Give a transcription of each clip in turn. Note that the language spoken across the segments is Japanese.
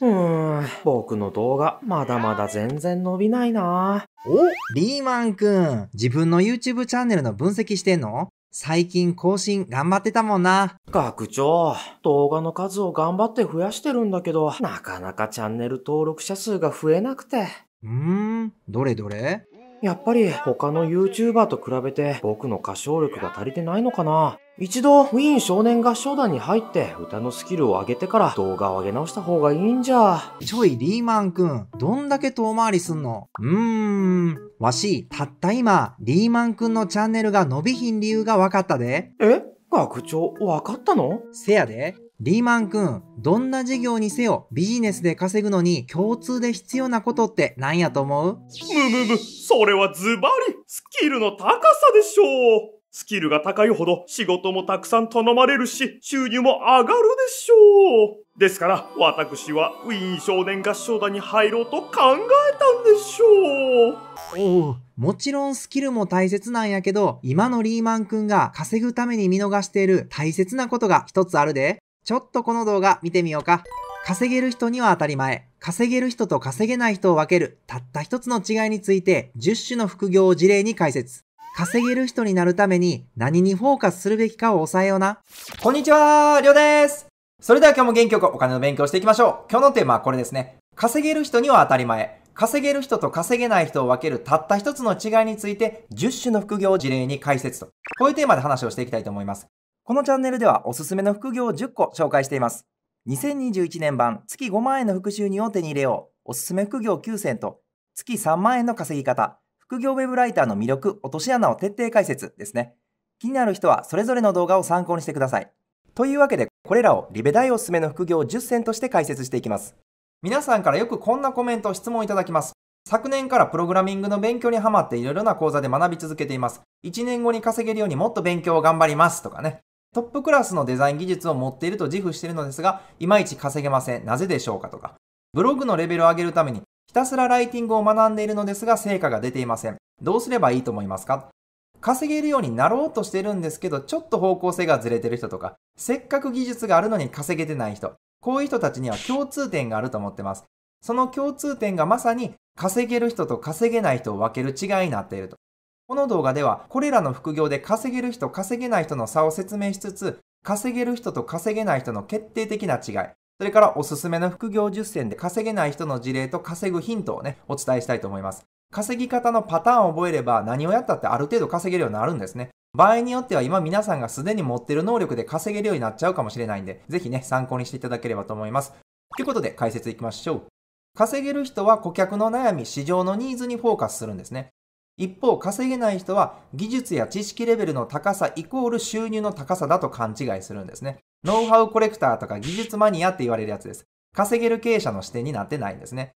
うーん、僕の動画、まだまだ全然伸びないなおリーマンくん、自分の YouTube チャンネルの分析してんの最近更新頑張ってたもんな。学長、動画の数を頑張って増やしてるんだけど、なかなかチャンネル登録者数が増えなくて。うーん、どれどれやっぱり他の YouTuber と比べて僕の歌唱力が足りてないのかな一度ウィーン少年合唱団に入って歌のスキルを上げてから動画を上げ直した方がいいんじゃ。ちょいリーマンくん、どんだけ遠回りすんのうーん。わし、たった今、リーマンくんのチャンネルが伸びひん理由が分かったで。え学長、分かったのせやで、リーマン君、どんな事業にせよビジネスで稼ぐのに共通で必要なことって何やと思うむむむ、それはズバリ、スキルの高さでしょう。スキルが高いほど仕事もたくさん頼まれるし、収入も上がるでしょう。ですから、私はウィーン少年合唱団に入ろうと考えたんでしょう。おう、もちろんスキルも大切なんやけど、今のリーマンくんが稼ぐために見逃している大切なことが一つあるで。ちょっとこの動画見てみようか。稼げる人には当たり前、稼げる人と稼げない人を分ける、たった一つの違いについて、10種の副業を事例に解説。稼げる人になるために何にフォーカスするべきかを抑えような。こんにちは、りょうです。それでは今日も元気よくお金の勉強していきましょう。今日のテーマはこれですね。稼げる人には当たり前、稼げる人と稼げない人を分けるたった一つの違いについて10種の副業を事例に解説と、こういうテーマで話をしていきたいと思います。このチャンネルではおすすめの副業を10個紹介しています。2021年版月5万円の副収入を手に入れよう。おすすめ副業9選と月3万円の稼ぎ方、副業ウェブライターの魅力、落とし穴を徹底解説ですね。気になる人はそれぞれの動画を参考にしてください。というわけで、これらをリベ大おすすめの副業10選として解説していきます。皆さんからよくこんなコメント、質問いただきます。昨年からプログラミングの勉強にハマっていろいろな講座で学び続けています。1年後に稼げるようにもっと勉強を頑張りますとかね。トップクラスのデザイン技術を持っていると自負しているのですが、いまいち稼げません。なぜでしょうかとか。ブログのレベルを上げるために、ひたすらライティングを学んでいるのですが、成果が出ていません。どうすればいいと思いますか稼げるようになろうとしてるんですけど、ちょっと方向性がずれてる人とか、せっかく技術があるのに稼げてない人、こういう人たちには共通点があると思ってます。その共通点がまさに、稼げる人と稼げない人を分ける違いになっていると。この動画では、これらの副業で稼げる人、稼げない人の差を説明しつつ、稼げる人と稼げない人の決定的な違い、それからおすすめの副業10選で稼げない人の事例と稼ぐヒントをね、お伝えしたいと思います。稼ぎ方のパターンを覚えれば何をやったってある程度稼げるようになるんですね。場合によっては今皆さんがすでに持ってる能力で稼げるようになっちゃうかもしれないんで、ぜひね、参考にしていただければと思います。ということで解説いきましょう。稼げる人は顧客の悩み、市場のニーズにフォーカスするんですね。一方、稼げない人は技術や知識レベルの高さイコール収入の高さだと勘違いするんですね。ノウハウコレクターとか技術マニアって言われるやつです。稼げる経営者の視点になってないんですね。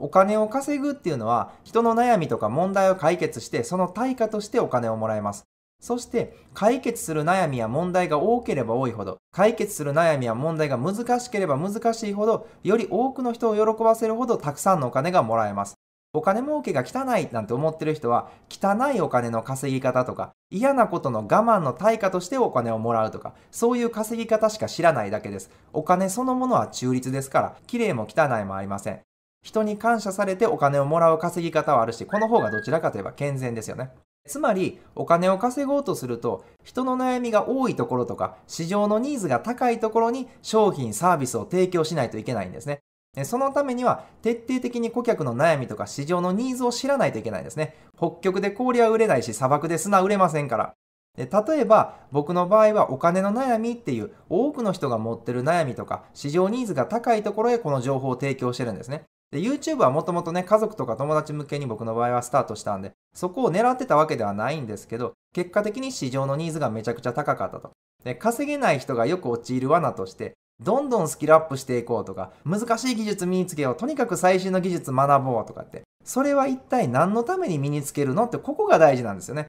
お金を稼ぐっていうのは人の悩みとか問題を解決してその対価としてお金をもらえます。そして解決する悩みや問題が多ければ多いほど解決する悩みや問題が難しければ難しいほどより多くの人を喜ばせるほどたくさんのお金がもらえます。お金儲けが汚いなんて思ってる人は、汚いお金の稼ぎ方とか、嫌なことの我慢の対価としてお金をもらうとか、そういう稼ぎ方しか知らないだけです。お金そのものは中立ですから、綺麗も汚いもありません。人に感謝されてお金をもらう稼ぎ方はあるし、この方がどちらかといえば健全ですよね。つまり、お金を稼ごうとすると、人の悩みが多いところとか、市場のニーズが高いところに商品、サービスを提供しないといけないんですね。そのためには徹底的に顧客の悩みとか市場のニーズを知らないといけないんですね。北極で氷は売れないし砂漠で砂売れませんから。で例えば僕の場合はお金の悩みっていう多くの人が持ってる悩みとか市場ニーズが高いところへこの情報を提供してるんですね。で YouTube はもともとね家族とか友達向けに僕の場合はスタートしたんでそこを狙ってたわけではないんですけど結果的に市場のニーズがめちゃくちゃ高かったと。で稼げない人がよく陥る罠としてどんどんスキルアップしていこうとか、難しい技術身につけよう、とにかく最新の技術学ぼうとかって、それは一体何のために身につけるのって、ここが大事なんですよね。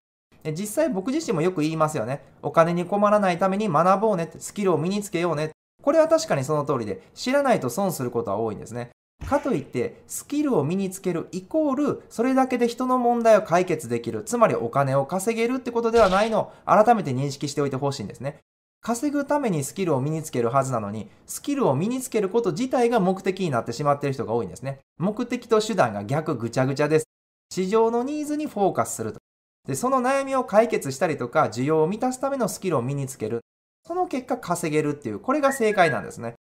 実際僕自身もよく言いますよね。お金に困らないために学ぼうねって、スキルを身につけようね。これは確かにその通りで、知らないと損することは多いんですね。かといって、スキルを身につけるイコール、それだけで人の問題を解決できる、つまりお金を稼げるってことではないのを改めて認識しておいてほしいんですね。稼ぐためにスキルを身につけるはずなのに、スキルを身につけること自体が目的になってしまっている人が多いんですね。目的と手段が逆ぐちゃぐちゃです。市場のニーズにフォーカスすると。で、その悩みを解決したりとか、需要を満たすためのスキルを身につける。その結果稼げるっていう、これが正解なんですね。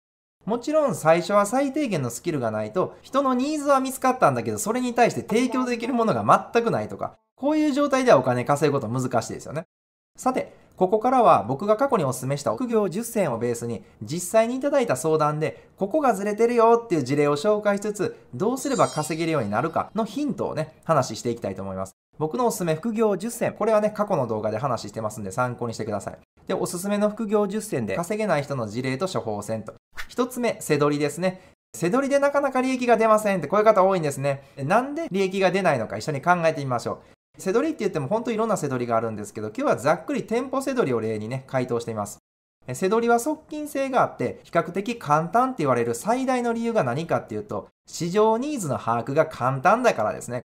もちろん最初は最低限のスキルがないと、人のニーズは見つかったんだけど、それに対して提供できるものが全くないとか、こういう状態ではお金稼ぐこと難しいですよね。さて、ここからは僕が過去にお勧めした副業10選をベースに実際にいただいた相談でここがずれてるよっていう事例を紹介しつつどうすれば稼げるようになるかのヒントをね話していきたいと思います。僕のおすすめ副業10選。これはね、過去の動画で話してますんで参考にしてください。で、おすすめの副業10選で稼げない人の事例と処方箋と。一つ目、背取りですね。背取りでなかなか利益が出ませんってこういう方多いんですね。なんで利益が出ないのか一緒に考えてみましょう。せどりって言っても本当いろんなせどりがあるんですけど、今日はざっくり店舗せどりを例にね、回答しています。せどりは側近性があって、比較的簡単って言われる最大の理由が何かっていうと、市場ニーズの把握が簡単だからですね。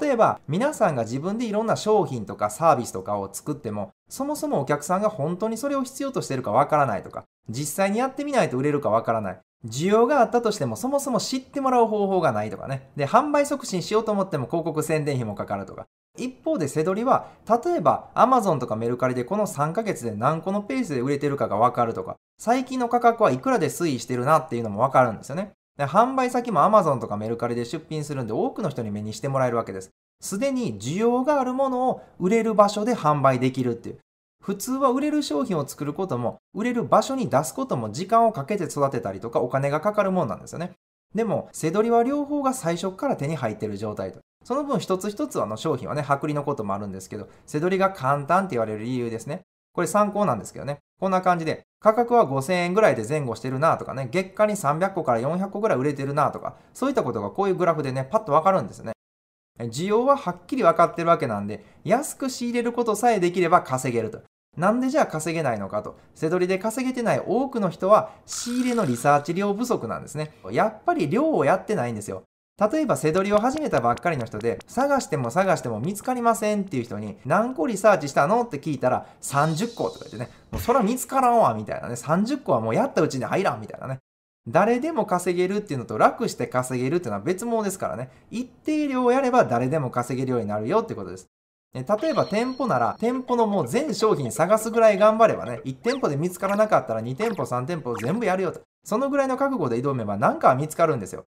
例えば、皆さんが自分でいろんな商品とかサービスとかを作っても、そもそもお客さんが本当にそれを必要としてるかわからないとか、実際にやってみないと売れるかわからない。需要があったとしてもそもそも知ってもらう方法がないとかね。で、販売促進しようと思っても広告宣伝費もかかるとか。一方で、セドりは、例えばアマゾンとかメルカリでこの3ヶ月で何個のペースで売れてるかがわかるとか、最近の価格はいくらで推移してるなっていうのもわかるんですよね。で販売先もアマゾンとかメルカリで出品するんで多くの人に目にしてもらえるわけです。すでに需要があるものを売れる場所で販売できるっていう。普通は売れる商品を作ることも、売れる場所に出すことも時間をかけて育てたりとかお金がかかるもんなんですよね。でも、背取りは両方が最初から手に入っている状態と。その分一つ一つの商品はね、剥離のこともあるんですけど、背取りが簡単って言われる理由ですね。これ参考なんですけどね。こんな感じで、価格は5000円ぐらいで前後してるなとかね、月間に300個から400個ぐらい売れてるなとか、そういったことがこういうグラフでね、パッとわかるんですよね。需要ははっきり分かってるわけなんで、安く仕入れることさえできれば稼げると。なんでじゃあ稼げないのかと。背取りで稼げてない多くの人は仕入れのリサーチ量不足なんですね。やっぱり量をやってないんですよ。例えば、背取りを始めたばっかりの人で、探しても探しても見つかりませんっていう人に、何個リサーチしたのって聞いたら、30個とか言ってね、もうそら見つからんわ、みたいなね、30個はもうやったうちに入らん、みたいなね、誰でも稼げるっていうのと楽して稼げるっていうのは別物ですからね。一定量をやれば誰でも稼げるようになるよってことです。例えば店舗なら、店舗のもう全商品探すぐらい頑張ればね、1店舗で見つからなかったら2店舗3店舗全部やるよと。そのぐらいの覚悟で挑めば何かは見つかるんですよ。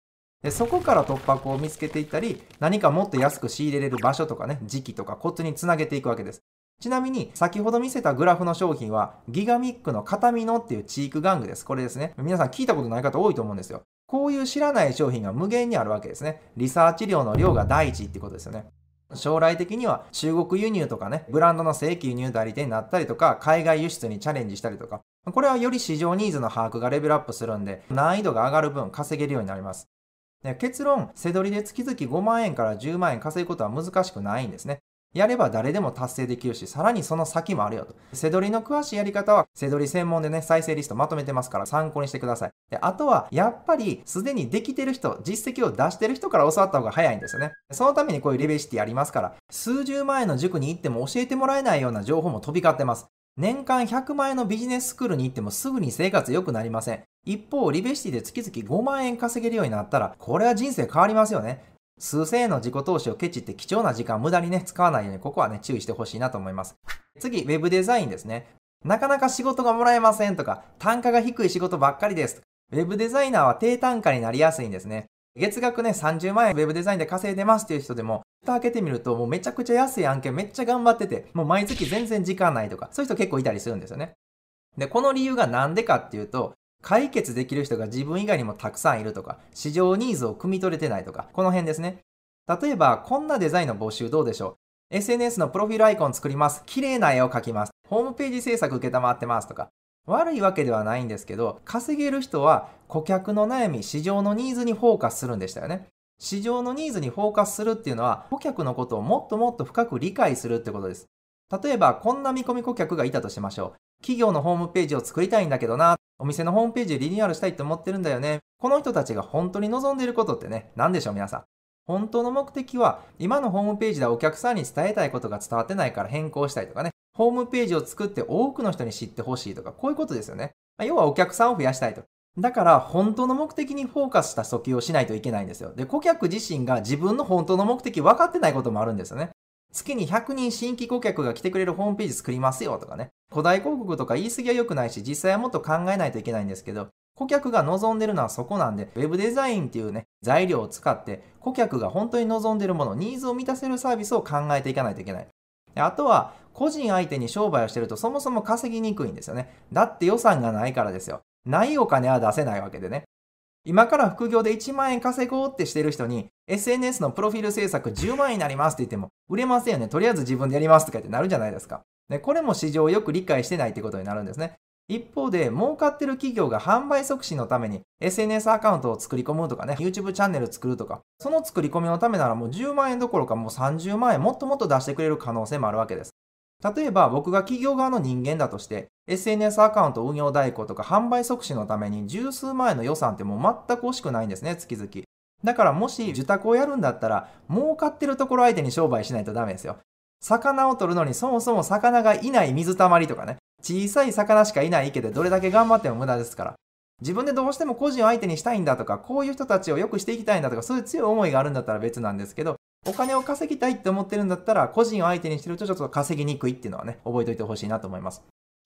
でそこから突破口を見つけていったり、何かもっと安く仕入れれる場所とかね、時期とかコツにつなげていくわけです。ちなみに、先ほど見せたグラフの商品は、ギガミックの片身のっていうチーク玩具です。これですね。皆さん聞いたことない方多いと思うんですよ。こういう知らない商品が無限にあるわけですね。リサーチ量の量が第一ってことですよね。将来的には中国輸入とかね、ブランドの正規輸入代理店になったりとか、海外輸出にチャレンジしたりとか、これはより市場ニーズの把握がレベルアップするんで、難易度が上がる分稼げるようになります。結論、背取りで月々5万円から10万円稼ぐことは難しくないんですね。やれば誰でも達成できるし、さらにその先もあるよと。せどりの詳しいやり方は、せどり専門でね、再生リストまとめてますから参考にしてください。で、あとは、やっぱり、すでにできてる人、実績を出してる人から教わった方が早いんですよね。そのためにこういうレベシティありますから、数十万円の塾に行っても教えてもらえないような情報も飛び交ってます。年間100万円のビジネススクールに行ってもすぐに生活良くなりません。一方、リベシティで月々5万円稼げるようになったら、これは人生変わりますよね。数千円の自己投資をケチって貴重な時間無駄にね、使わないように、ここはね、注意してほしいなと思います。次、ウェブデザインですね。なかなか仕事がもらえませんとか、単価が低い仕事ばっかりです。ウェブデザイナーは低単価になりやすいんですね。月額ね、30万円ウェブデザインで稼いでますっていう人でも、蓋開けてみると、もうめちゃくちゃ安い案件めっちゃ頑張ってて、もう毎月全然時間ないとか、そういう人結構いたりするんですよね。で、この理由がなんでかっていうと、解決できる人が自分以外にもたくさんいるとか、市場ニーズを汲み取れてないとか、この辺ですね。例えば、こんなデザインの募集どうでしょう ?SNS のプロフィールアイコン作ります。綺麗な絵を描きます。ホームページ制作受けたまってますとか。悪いわけではないんですけど、稼げる人は顧客の悩み、市場のニーズにフォーカスするんでしたよね。市場のニーズにフォーカスするっていうのは、顧客のことをもっともっと深く理解するってことです。例えば、こんな見込み顧客がいたとしましょう。企業のホームページを作りたいんだけどな、お店のホームページリニューアルしたいと思ってるんだよね。この人たちが本当に望んでいることってね、何でしょう皆さん。本当の目的は、今のホームページではお客さんに伝えたいことが伝わってないから変更したいとかね、ホームページを作って多くの人に知ってほしいとか、こういうことですよね。要はお客さんを増やしたいと。だから、本当の目的にフォーカスした訴求をしないといけないんですよ。で、顧客自身が自分の本当の目的分かってないこともあるんですよね。月に100人新規顧客が来てくれるホームページ作りますよとかね。古代広告とか言い過ぎは良くないし、実際はもっと考えないといけないんですけど、顧客が望んでるのはそこなんで、ウェブデザインっていうね、材料を使って、顧客が本当に望んでるもの、ニーズを満たせるサービスを考えていかないといけない。あとは、個人相手に商売をしてるとそもそも稼ぎにくいんですよね。だって予算がないからですよ。ないお金は出せないわけでね。今から副業で1万円稼ごうってしてる人に、SNS のプロフィール制作10万円になりますって言っても、売れませんよね。とりあえず自分でやりますとかってなるじゃないですか。で、これも市場をよく理解してないってことになるんですね。一方で、儲かってる企業が販売促進のために SNS アカウントを作り込むとかね、YouTube チャンネル作るとか、その作り込みのためならもう10万円どころかもう30万円もっともっと出してくれる可能性もあるわけです。例えば僕が企業側の人間だとして SNS アカウント運用代行とか販売促進のために十数万円の予算ってもう全く惜しくないんですね月々だからもし受託をやるんだったら儲かってるところ相手に商売しないとダメですよ魚を取るのにそもそも魚がいない水たまりとかね小さい魚しかいない池でどれだけ頑張っても無駄ですから自分でどうしても個人を相手にしたいんだとかこういう人たちを良くしていきたいんだとかそういう強い思いがあるんだったら別なんですけどお金を稼ぎたいって思ってるんだったら、個人を相手にしてるとちょっと稼ぎにくいっていうのはね、覚えておいてほしいなと思います。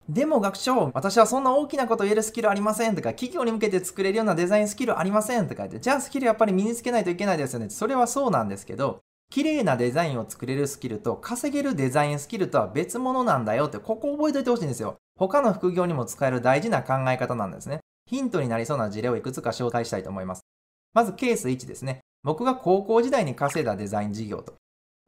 でも学長、私はそんな大きなこと言えるスキルありませんとか、企業に向けて作れるようなデザインスキルありませんとか言って、じゃあスキルやっぱり身につけないといけないですよね。それはそうなんですけど、綺麗なデザインを作れるスキルと稼げるデザインスキルとは別物なんだよって、ここ覚えておいてほしいんですよ。他の副業にも使える大事な考え方なんですね。ヒントになりそうな事例をいくつか紹介したいと思います。まずケース1ですね。僕が高校時代に稼いだデザイン事業と。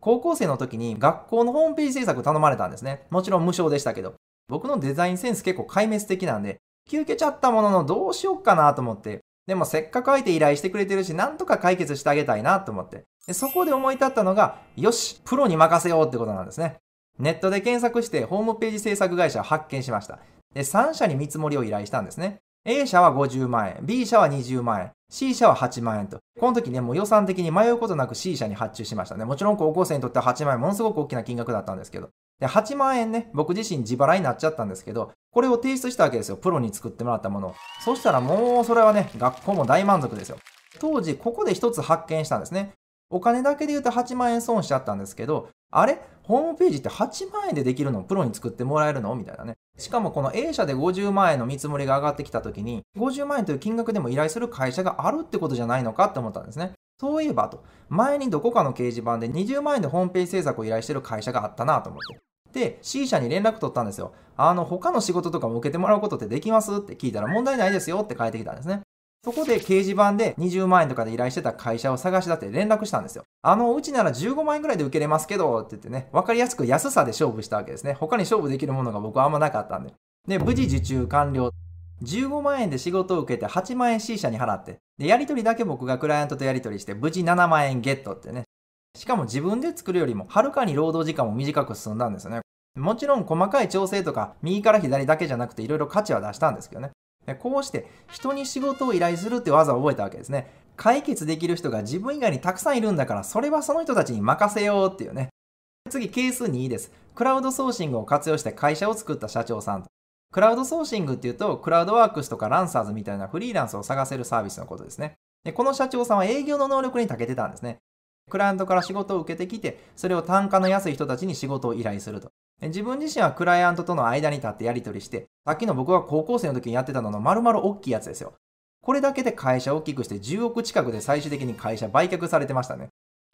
高校生の時に学校のホームページ制作頼まれたんですね。もちろん無償でしたけど。僕のデザインセンス結構壊滅的なんで、休憩ちゃったもののどうしよっかなと思って、でもせっかく相手依頼してくれてるし、なんとか解決してあげたいなと思って。でそこで思い立ったのが、よし、プロに任せようってことなんですね。ネットで検索してホームページ制作会社を発見しました。で、3社に見積もりを依頼したんですね。A 社は50万円、B 社は20万円、C 社は8万円と。この時ね、もう予算的に迷うことなく C 社に発注しましたね。もちろん高校生にとっては8万円、ものすごく大きな金額だったんですけど。で、8万円ね、僕自身自腹になっちゃったんですけど、これを提出したわけですよ。プロに作ってもらったものを。そしたらもうそれはね、学校も大満足ですよ。当時、ここで一つ発見したんですね。お金だけで言うと8万円損しちゃったんですけど、あれホームページって8万円でできるのプロに作ってもらえるのみたいなね。しかもこの A 社で50万円の見積もりが上がってきた時に、50万円という金額でも依頼する会社があるってことじゃないのかって思ったんですね。そういえばと、前にどこかの掲示板で20万円でホームページ制作を依頼してる会社があったなと思って。で、C 社に連絡取ったんですよ。あの、他の仕事とかも受けてもらうことってできますって聞いたら問題ないですよって返ってきたんですね。そこで掲示板で20万円とかで依頼してた会社を探し出って連絡したんですよ。あの、うちなら15万円ぐらいで受けれますけど、って言ってね、わかりやすく安さで勝負したわけですね。他に勝負できるものが僕はあんまなかったんで。で、無事受注完了。15万円で仕事を受けて8万円 C 社に払って。で、やり取りだけ僕がクライアントとやり取りして、無事7万円ゲットってね。しかも自分で作るよりも、はるかに労働時間も短く進んだんですよね。もちろん細かい調整とか、右から左だけじゃなくていろいろ価値は出したんですけどね。こうして人に仕事を依頼するって技を覚えたわけですね。解決できる人が自分以外にたくさんいるんだから、それはその人たちに任せようっていうね。次、ケース2です。クラウドソーシングを活用して会社を作った社長さんと。クラウドソーシングっていうと、クラウドワークスとかランサーズみたいなフリーランスを探せるサービスのことですね。でこの社長さんは営業の能力に長けてたんですね。クライアントから仕事を受けてきて、それを単価の安い人たちに仕事を依頼すると。自分自身はクライアントとの間に立ってやり取りして、さっきの僕が高校生の時にやってたのの丸々大きいやつですよ。これだけで会社を大きくして10億近くで最終的に会社売却されてましたね。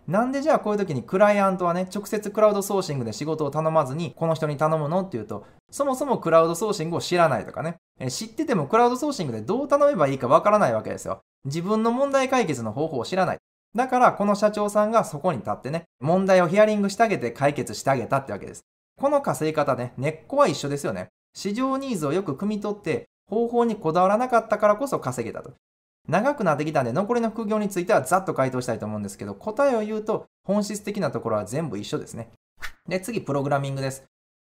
なんでじゃあこういう時にクライアントはね、直接クラウドソーシングで仕事を頼まずに、この人に頼むのっていうと、そもそもクラウドソーシングを知らないとかね、え知っててもクラウドソーシングでどう頼めばいいかわからないわけですよ。自分の問題解決の方法を知らない。だからこの社長さんがそこに立ってね、問題をヒアリングしてあげて解決してあげたってわけです。この稼ぎ方ね、根っこは一緒ですよね。市場ニーズをよく汲み取って方法にこだわらなかったからこそ稼げたと。長くなってきたんで残りの副業についてはざっと回答したいと思うんですけど答えを言うと本質的なところは全部一緒ですね。で次プログラミングです。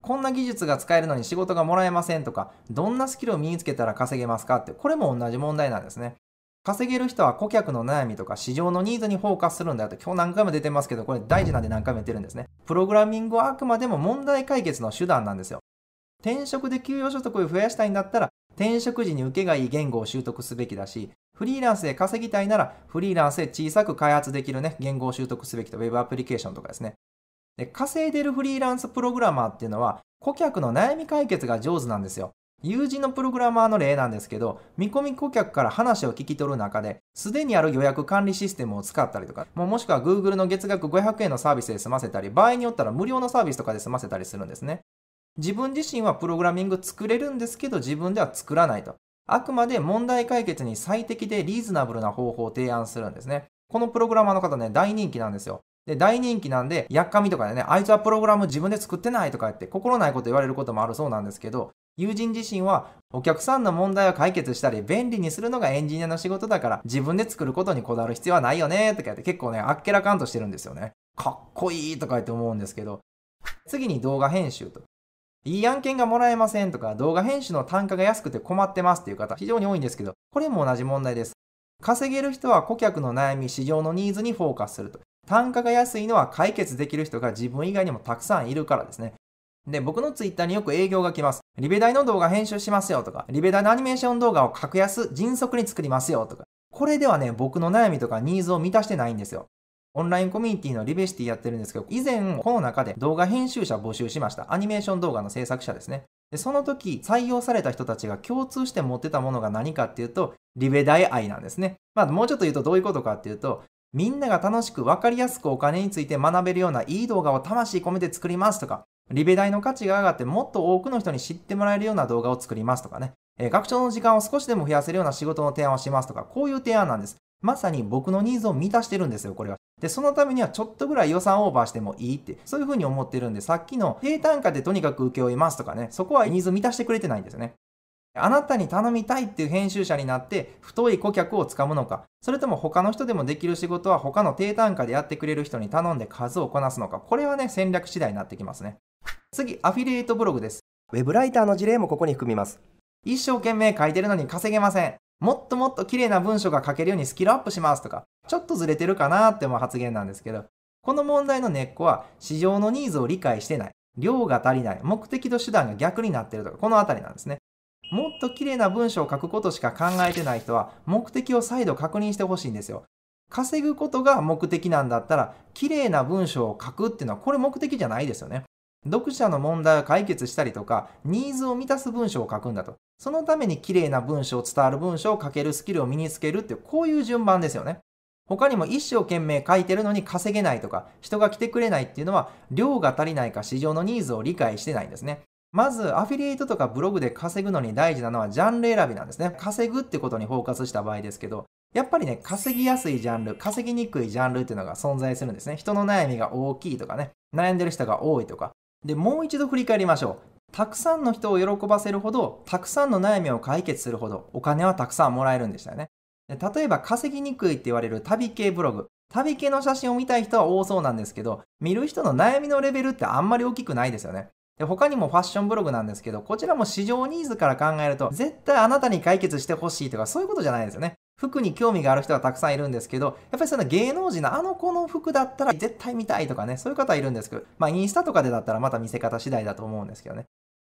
こんな技術が使えるのに仕事がもらえませんとかどんなスキルを身につけたら稼げますかってこれも同じ問題なんですね。稼げる人は顧客の悩みとか市場のニーズにフォーカスするんだよと今日何回も出てますけどこれ大事なんで何回も言ってるんですね。プログラミングはあくまでも問題解決の手段なんですよ。転職で給与所得を増やしたいんだったら、転職時に受けがいい言語を習得すべきだし、フリーランスで稼ぎたいなら、フリーランスで小さく開発できるね、言語を習得すべきと、Web アプリケーションとかですね。で、稼いでるフリーランスプログラマーっていうのは、顧客の悩み解決が上手なんですよ。友人のプログラマーの例なんですけど、見込み顧客から話を聞き取る中で、すでにある予約管理システムを使ったりとか、ももしくは Google の月額500円のサービスで済ませたり、場合によったら無料のサービスとかで済ませたりするんですね。自分自身はプログラミング作れるんですけど自分では作らないと。あくまで問題解決に最適でリーズナブルな方法を提案するんですね。このプログラマーの方ね、大人気なんですよ。で、大人気なんで、やっかみとかでね、あいつはプログラム自分で作ってないとか言って、心ないこと言われることもあるそうなんですけど、友人自身は、お客さんの問題を解決したり、便利にするのがエンジニアの仕事だから、自分で作ることにこだわる必要はないよね、とか言って、結構ね、あっけらかんとしてるんですよね。かっこいいとか言って思うんですけど、次に動画編集と。いい案件がもらえませんとか、動画編集の単価が安くて困ってますっていう方、非常に多いんですけど、これも同じ問題です。稼げる人は顧客の悩み、市場のニーズにフォーカスすると。単価が安いのは解決できる人が自分以外にもたくさんいるからですね。で、僕のツイッターによく営業が来ます。リベ大の動画編集しますよとか、リベ大のアニメーション動画を格安、迅速に作りますよとか。これではね、僕の悩みとかニーズを満たしてないんですよ。オンラインコミュニティのリベシティやってるんですけど、以前、この中で動画編集者募集しました。アニメーション動画の制作者ですね。で、その時、採用された人たちが共通して持ってたものが何かっていうと、リベ大愛なんですね。まあ、もうちょっと言うとどういうことかっていうと、みんなが楽しく分かりやすくお金について学べるようないい動画を魂込めて作りますとか、リベ大の価値が上がってもっと多くの人に知ってもらえるような動画を作りますとかね、えー、学長の時間を少しでも増やせるような仕事の提案をしますとか、こういう提案なんです。まさに僕のニーズを満たしてるんですよ、これは。で、そのためにはちょっとぐらい予算オーバーしてもいいって、そういうふうに思ってるんで、さっきの低単価でとにかく請け負いますとかね、そこはニーズ満たしてくれてないんですよね。あなたに頼みたいっていう編集者になって太い顧客をつかむのか、それとも他の人でもできる仕事は他の低単価でやってくれる人に頼んで数をこなすのか、これはね、戦略次第になってきますね。次、アフィリエイトブログです。ウェブライターの事例もここに含みます。一生懸命書いてるのに稼げません。もっともっと綺麗な文章が書けるようにスキルアップしますとか、ちょっとずれてるかなってう発言なんですけど、この問題の根っこは市場のニーズを理解してない、量が足りない、目的と手段が逆になってるとか、このあたりなんですね。もっと綺麗な文章を書くことしか考えてない人は、目的を再度確認してほしいんですよ。稼ぐことが目的なんだったら、綺麗な文章を書くっていうのは、これ目的じゃないですよね。読者の問題を解決したりとか、ニーズを満たす文章を書くんだと。そのために綺麗な文章、伝わる文章を書けるスキルを身につけるっていう、こういう順番ですよね。他にも一生懸命書いてるのに稼げないとか、人が来てくれないっていうのは、量が足りないか市場のニーズを理解してないんですね。まず、アフィリエイトとかブログで稼ぐのに大事なのはジャンル選びなんですね。稼ぐってことにフォーカスした場合ですけど、やっぱりね、稼ぎやすいジャンル、稼ぎにくいジャンルっていうのが存在するんですね。人の悩みが大きいとかね、悩んでる人が多いとか、でもう一度振り返りましょうたくさんの人を喜ばせるほどたくさんの悩みを解決するほどお金はたくさんもらえるんでしたよねで例えば稼ぎにくいって言われる旅系ブログ旅系の写真を見たい人は多そうなんですけど見る人の悩みのレベルってあんまり大きくないですよねで他にもファッションブログなんですけど、こちらも市場ニーズから考えると、絶対あなたに解決してほしいとか、そういうことじゃないですよね。服に興味がある人はたくさんいるんですけど、やっぱりその芸能人のあの子の服だったら絶対見たいとかね、そういう方いるんですけど、まあインスタとかでだったらまた見せ方次第だと思うんですけどね。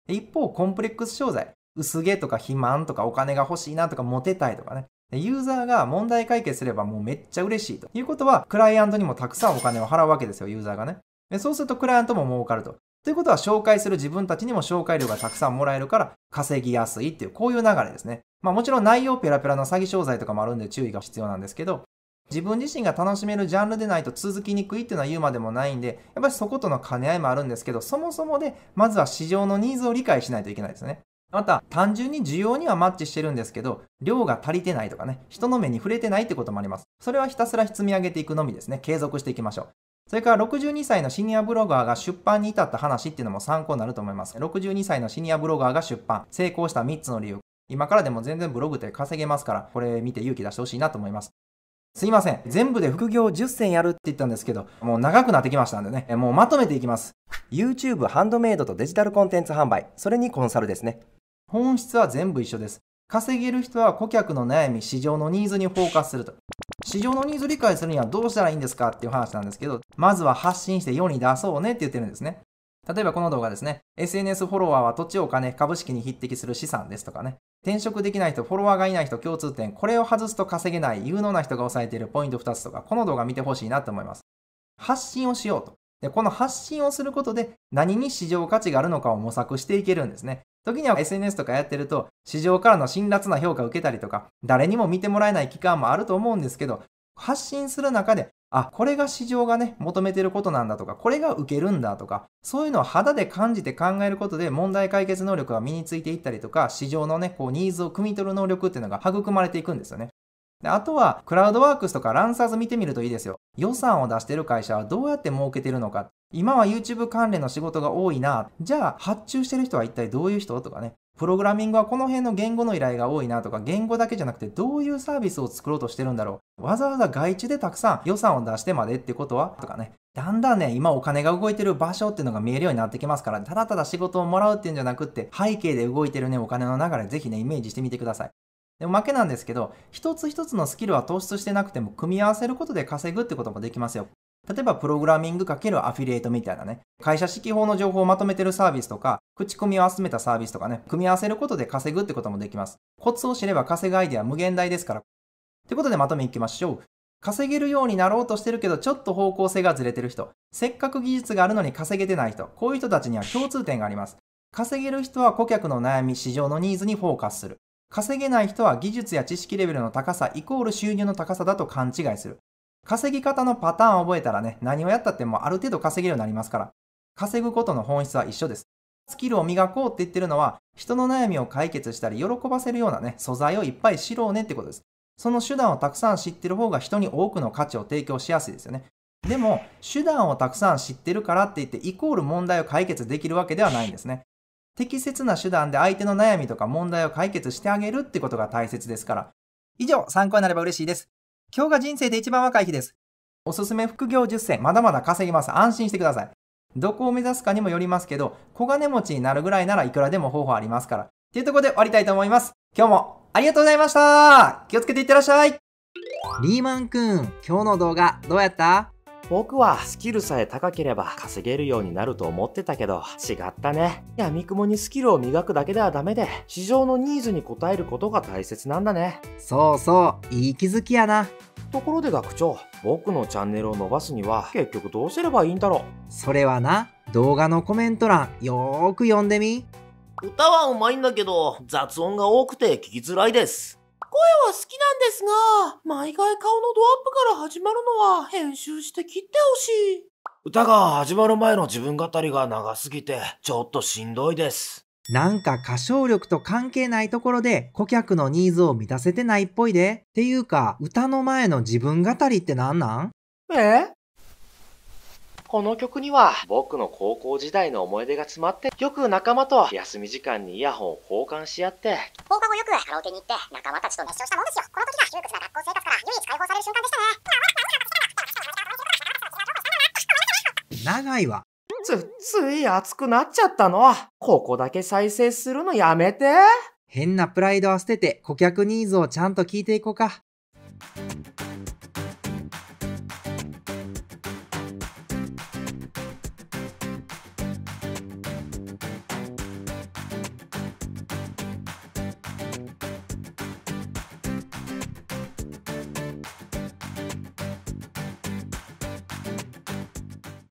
一方、コンプレックス商材。薄毛とか肥満とかお金が欲しいなとかモテたいとかね。ユーザーが問題解決すればもうめっちゃ嬉しいということは、クライアントにもたくさんお金を払うわけですよ、ユーザーがね。そうするとクライアントも儲かると。ということは紹介する自分たちにも紹介料がたくさんもらえるから稼ぎやすいっていうこういう流れですね。まあもちろん内容ペラペラの詐欺商材とかもあるんで注意が必要なんですけど、自分自身が楽しめるジャンルでないと続きにくいっていうのは言うまでもないんで、やっぱりそことの兼ね合いもあるんですけど、そもそもで、まずは市場のニーズを理解しないといけないですね。また、単純に需要にはマッチしてるんですけど、量が足りてないとかね、人の目に触れてないってこともあります。それはひたすら積み上げていくのみですね。継続していきましょう。それから62歳のシニアブロガーが出版に至った話っていうのも参考になると思います。62歳のシニアブロガーが出版、成功した3つの理由。今からでも全然ブログって稼げますから、これ見て勇気出してほしいなと思います。すいません。全部で副業10選やるって言ったんですけど、もう長くなってきましたんでね、もうまとめていきます。YouTube ハンドメイドとデジタルコンテンツ販売、それにコンサルですね。本質は全部一緒です。稼げる人は顧客の悩み、市場のニーズにフォーカスすると。市場のニーズ理解するにはどうしたらいいんですかっていう話なんですけど、まずは発信して世に出そうねって言ってるんですね。例えばこの動画ですね。SNS フォロワーは土地お金、株式に匹敵する資産ですとかね。転職できない人、フォロワーがいない人、共通点、これを外すと稼げない、有能な人が押さえているポイント2つとか、この動画見てほしいなと思います。発信をしようと。で、この発信をすることで何に市場価値があるのかを模索していけるんですね。時には SNS とかやってると、市場からの辛辣な評価を受けたりとか、誰にも見てもらえない期間もあると思うんですけど、発信する中で、あ、これが市場がね、求めてることなんだとか、これが受けるんだとか、そういうのを肌で感じて考えることで問題解決能力が身についていったりとか、市場のね、こうニーズを汲み取る能力っていうのが育まれていくんですよね。で、あとは、クラウドワークスとかランサーズ見てみるといいですよ。予算を出してる会社はどうやって儲けてるのか。今は YouTube 関連の仕事が多いな。じゃあ、発注してる人は一体どういう人とかね。プログラミングはこの辺の言語の依頼が多いなとか、言語だけじゃなくてどういうサービスを作ろうとしてるんだろう。わざわざ外注でたくさん予算を出してまでってことはとかね。だんだんね、今お金が動いてる場所っていうのが見えるようになってきますから、ただただ仕事をもらうっていうんじゃなくって、背景で動いてるね、お金の流れ、ぜひね、イメージしてみてください。でおまけなんですけど、一つ一つのスキルは突出してなくても組み合わせることで稼ぐってこともできますよ。例えば、プログラミング×アフィリエイトみたいなね、会社指揮法の情報をまとめてるサービスとか、口コミを集めたサービスとかね、組み合わせることで稼ぐってこともできます。コツを知れば稼ぐアイデア無限大ですから。ということでまとめいきましょう。稼げるようになろうとしてるけど、ちょっと方向性がずれてる人。せっかく技術があるのに稼げてない人。こういう人たちには共通点があります。稼げる人は顧客の悩み、市場のニーズにフォーカスする。稼げない人は技術や知識レベルの高さイコール収入の高さだと勘違いする。稼ぎ方のパターンを覚えたらね、何をやったってもある程度稼げるようになりますから、稼ぐことの本質は一緒です。スキルを磨こうって言ってるのは、人の悩みを解決したり、喜ばせるようなね、素材をいっぱい知ろうねってことです。その手段をたくさん知ってる方が人に多くの価値を提供しやすいですよね。でも、手段をたくさん知ってるからって言って、イコール問題を解決できるわけではないんですね。適切な手段で相手の悩みとか問題を解決してあげるってことが大切ですから。以上、参考になれば嬉しいです。今日が人生で一番若い日です。おすすめ副業10選、まだまだ稼ぎます。安心してください。どこを目指すかにもよりますけど、小金持ちになるぐらいならいくらでも方法ありますから。というところで終わりたいと思います。今日もありがとうございました気をつけていってらっしゃいリーマンくん、今日の動画どうやった僕はスキルさえ高ければ稼げるようになると思ってたけど、違ったね。闇雲にスキルを磨くだけではダメで、市場のニーズに応えることが大切なんだね。そうそう、いい気づきやな。ところで学長、僕のチャンネルを伸ばすには結局どうすればいいんだろうそれはな、動画のコメント欄よーく読んでみ。歌はうまいんだけど、雑音が多くて聞きづらいです。声は好きなんですが、毎回顔のドアップから始まるのは編集して切ってほしい。歌が始まる前の自分語りが長すぎて、ちょっとしんどいです。なんか歌唱力と関係ないところで顧客のニーズを満たせてないっぽいで。っていうか、歌の前の自分語りって何なんえこの曲には僕の高校時代の思い出が詰まって、よく仲間と休み時間にイヤホンを交換し合って、放課後よくカラオケに行って仲間たちと熱唱したもんですよ。この時が窮屈な学校生活から唯一解放される瞬間でしたね。長いわ。つ、つい熱くなっちゃったの。ここだけ再生するのやめて。変なプライドは捨てて顧客ニーズをちゃんと聞いていこうか。